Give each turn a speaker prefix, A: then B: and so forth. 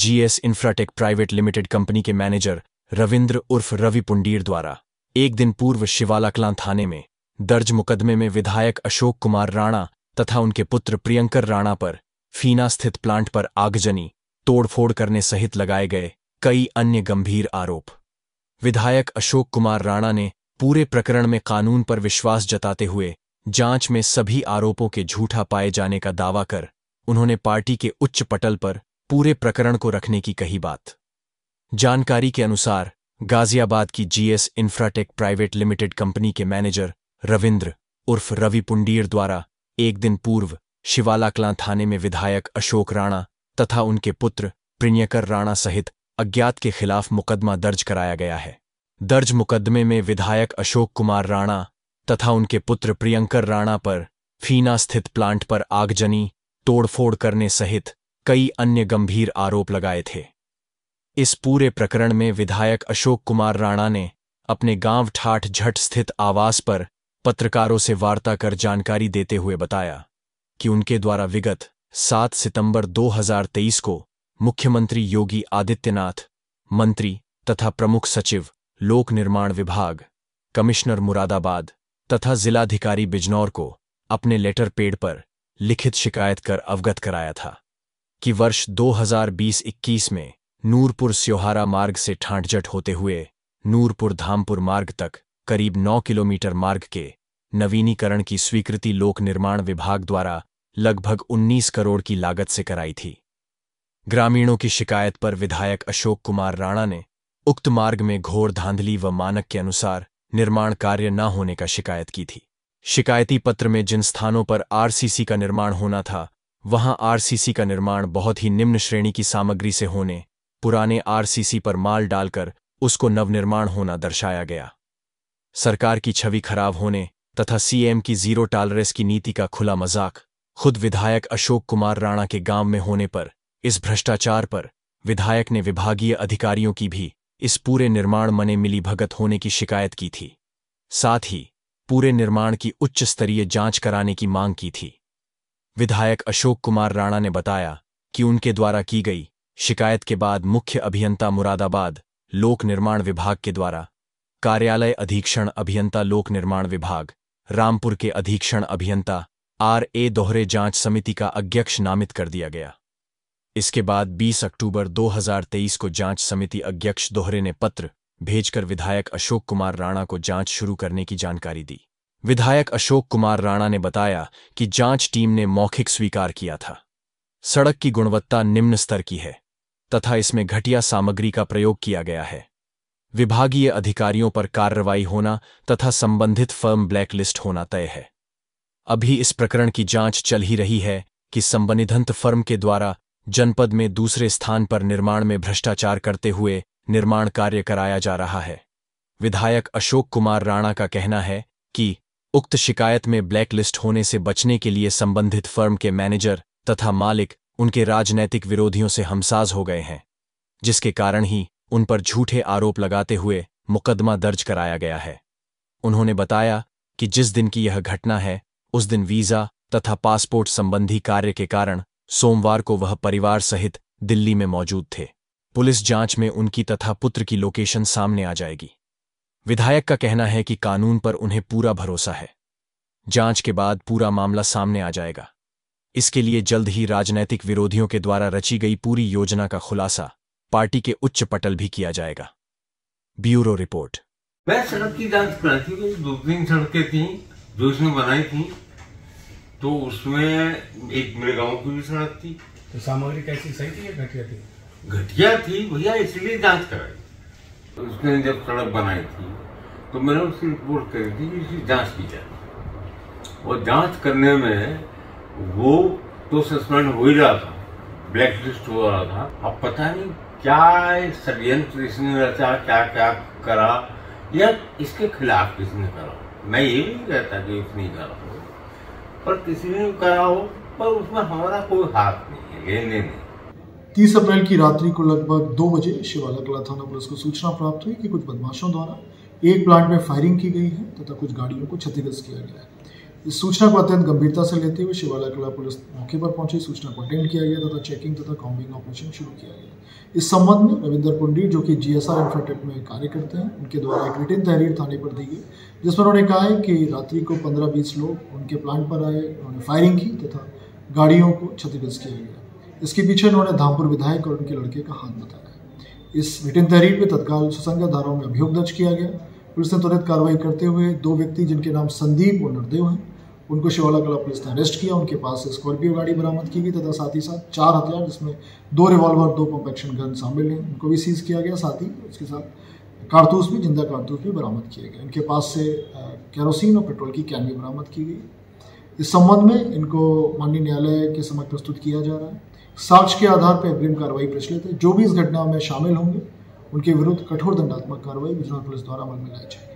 A: GS Infratech private limited company के manager Ravindra उर्फ रवि पुंडीर द्वारा एक दिन पूर्व शिवालाकलां थाने में दर्ज मुकदमे में विधायक अशोक कुमार राणा तथा उनके पुत्र प्रियंकर राणा पर फीना स्थित प्लांट पर आगजनी तोड़फोड़ करने सहित लगाए गए कई अन्य गंभीर आरोप विधायक अशोक कुमार राणा ने पूरे प्रकरण में कानून पर विश्वास जताते हुए जांच में सभी आरोपों के झूठा पाए जाने का दावा कर उन्होंने पार्टी के उच्च पटल पर पूरे प्रकरण को रखने की कही बात जानकारी के अनुसार गाजियाबाद की GS Infratech private limited company के मैनेजर रविंद्र उर्फ रवि पुंडीर द्वारा एक दिन पूर्व शिवालाकलां थाने में विधायक अशोक राणा तथा उनके पुत्र प्रियकर राणा सहित अज्ञात के खिलाफ मुकदमा दर्ज कराया गया है दर्ज मुकदमे में विधायक अशोक कुमार राणा तथा उनके पुत्र प्रियंकर राणा पर फीना स्थित प्लांट पर आगजनी तोड़फोड़ करने सहित कई अन्य गंभीर आरोप लगाए थे इस पूरे प्रकरण में विधायक अशोक कुमार राणा ने अपने गांव ठाठ झट स्थित आवास पर पत्रकारों से वार्ता कर जानकारी देते हुए बताया कि उनके द्वारा विगत 7 सितंबर 2023 को मुख्यमंत्री योगी आदित्यनाथ मंत्री तथा प्रमुख सचिव लोक निर्माण विभाग कमिश्नर मुरादाबाद तथा जिलाधिकारी बिजनौर को अपने लेटर पेड पर लिखित शिकायत कर अवगत कराया था कि वर्ष 2020-21 में नूरपुर स्योहारा मार्ग से ठांठजट होते हुए नूरपुर धामपुर मार्ग तक करीब 9 किलोमीटर मार्ग के नवीनीकरण की स्वीकृति लोक निर्माण विभाग द्वारा लगभग 19 करोड़ की लागत से कराई थी ग्रामीणों की शिकायत पर विधायक अशोक कुमार राणा ने उक्त मार्ग में घोर धांधली व मानक के अनुसार निर्माण कार्य न होने का शिकायत की थी शिकायती पत्र में जिन स्थानों पर आरसीसी का निर्माण होना था वहां आरसीसी का निर्माण बहुत ही निम्न श्रेणी की सामग्री से होने पुराने आरसीसी पर माल डालकर उसको नवनिर्माण होना दर्शाया गया सरकार की छवि खराब होने तथा सीएम की जीरो टॉलरेंस की नीति का खुला मजाक खुद विधायक अशोक कुमार राणा के गांव में होने पर इस भ्रष्टाचार पर विधायक ने विभागीय अधिकारियों की भी इस पूरे निर्माण मने मिली भगत होने की शिकायत की थी साथ ही पूरे निर्माण की उच्च स्तरीय जांच कराने की मांग की थी विधायक अशोक कुमार राणा ने बताया कि उनके द्वारा की गई शिकायत के बाद मुख्य अभियंता मुरादाबाद लोक निर्माण विभाग के द्वारा कार्यालय अधीक्षण अभियंता लोक निर्माण विभाग रामपुर के अधीक्षण अभियंता आर ए दोहरे जांच समिति का अध्यक्ष नामित कर दिया गया इसके बाद 20 अक्टूबर 2023 को जांच समिति अध्यक्ष दोहरे ने पत्र भेजकर विधायक अशोक कुमार राणा को जांच शुरू करने की जानकारी दी विधायक अशोक कुमार राणा ने बताया कि जांच टीम ने मौखिक स्वीकार किया था सड़क की गुणवत्ता निम्न स्तर की है तथा इसमें घटिया सामग्री का प्रयोग किया गया है विभागीय अधिकारियों पर कार्रवाई होना तथा संबंधित फर्म ब्लैकलिस्ट होना तय है अभी इस प्रकरण की जांच चल ही रही है कि संबनिधंत फर्म के द्वारा जनपद में दूसरे स्थान पर निर्माण में भ्रष्टाचार करते हुए निर्माण कार्य कराया जा रहा है विधायक अशोक कुमार राणा का कहना है कि उक्त शिकायत में ब्लैकलिस्ट होने से बचने के लिए संबंधित फर्म के मैनेजर तथा मालिक उनके राजनैतिक विरोधियों से हमसाज हो गए हैं जिसके कारण ही उन पर झूठे आरोप लगाते हुए मुकदमा दर्ज कराया गया है उन्होंने बताया कि जिस दिन की यह घटना है उस दिन वीज़ा तथा पासपोर्ट संबंधी कार्य के कारण सोमवार को वह परिवार सहित दिल्ली में मौजूद थे पुलिस जांच में उनकी तथा पुत्र की लोकेशन सामने आ जाएगी विधायक का कहना है कि कानून पर उन्हें पूरा भरोसा है जांच के बाद पूरा मामला सामने आ जाएगा इसके लिए जल्द ही राजनैतिक विरोधियों के द्वारा रची गई पूरी योजना का खुलासा पार्टी के उच्च पटल भी किया जाएगा ब्यूरो रिपोर्ट
B: मैं सड़क की जांच कराती थी तो दो तीन सड़कें थी जो इसने बनाई थी तो उसमें एक मेरे गांव की भी सड़क थी तो सामग्री कैसी सही थी घटिया थी घटिया थी भैया इसलिए जांच कराई उसने जब सड़क बनाई थी तो मैंने उसकी रिपोर्ट करी थी कि उसकी जांच की जाए और जांच करने में वो तो सस्पेंड हो ही रहा था ब्लैक लिस्ट हो रहा था अब पता नहीं क्या षडयंत्र इसने रचा क्या क्या करा या इसके खिलाफ किसने करा मैं ये भी नहीं कहता कि उसने करा हो पर किसी ने करा हो पर उसमें हमारा कोई हाथ नहीं है लेने
C: नहीं तीस अप्रैल की रात्रि को लगभग दो बजे शिवाला कला थाना पुलिस को सूचना प्राप्त हुई कि कुछ बदमाशों द्वारा एक प्लांट में फायरिंग की गई है तथा कुछ गाड़ियों को क्षतिग्रस्त किया गया है इस सूचना को अत्यंत गंभीरता से लेते हुए शिवाला कला पुलिस मौके पर पहुंची सूचना को अटेंड किया गया तथा चेकिंग तथा कॉम्बिंग ऑपरेशन शुरू किया गया इस संबंध में रविंदर पुंडी जो कि जी एस आर इंफ्राटेक में कार्य करते हैं उनके द्वारा एक रिटिन तहरीर थाने पर दी गई जिसमें उन्होंने कहा है कि रात्रि को पंद्रह बीस लोग उनके प्लांट पर आए उन्होंने फायरिंग की तथा गाड़ियों को क्षतिग्रस्त किया गया इसके पीछे उन्होंने धामपुर विधायक और उनके लड़के का हाथ बताया इस रिटर्न तहरीर में तत्काल सुसंगत धाराओं में अभियोग दर्ज किया गया पुलिस ने तुरंत कार्रवाई करते हुए दो व्यक्ति जिनके नाम संदीप और नरदेव हैं उनको शिवाला कला पुलिस ने अरेस्ट किया उनके पास से स्कॉर्पियो गाड़ी बरामद की गई तथा साथ ही साथ चार हथियार जिसमें दो रिवॉल्वर दो पंप एक्शन गन शामिल हैं उनको भी सीज किया गया साथ ही उसके साथ कारतूस भी जिंदा कारतूस भी बरामद किए गए उनके पास से कैरोसिन और पेट्रोल की कैन भी बरामद की गई इस संबंध में इनको माननीय न्यायालय के समक्ष प्रस्तुत किया जा रहा है साक्ष्य के आधार पर अग्रिम कार्रवाई प्रचलित है जो भी इस घटना में शामिल होंगे उनके विरुद्ध कठोर दंडात्मक कार्रवाई गुजरात पुलिस द्वारा अमल में लाई जाएगी